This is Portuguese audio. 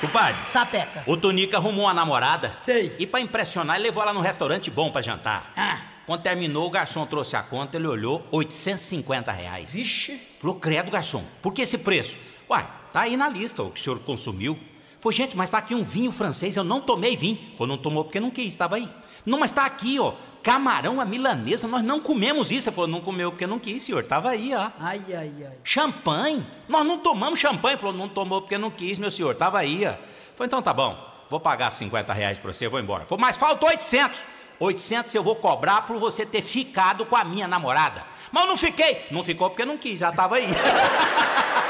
Compadre. Sapeca. O Tonica arrumou uma namorada. Sei. E para impressionar, levou ela num restaurante bom para jantar. Ah. Quando terminou, o garçom trouxe a conta, ele olhou 850 reais. Vixe. Falou, credo, garçom, por que esse preço? Uai, tá aí na lista o que o senhor consumiu. Pô, gente, mas tá aqui um vinho francês, eu não tomei vinho. Pô, não tomou porque não quis, estava aí. Não, mas tá aqui, ó. Camarão à milanesa, nós não comemos isso. Ele falou, não comeu porque não quis, senhor. Estava aí, ó. Ai, ai, ai. Champanhe? Nós não tomamos champanhe. Ele falou, não tomou porque não quis, meu senhor. Estava aí, ó. Falei, então tá bom. Vou pagar 50 reais para você, vou embora. Falei, mas falta 800. 800 eu vou cobrar por você ter ficado com a minha namorada. Mas eu não fiquei. Não ficou porque não quis, já estava aí.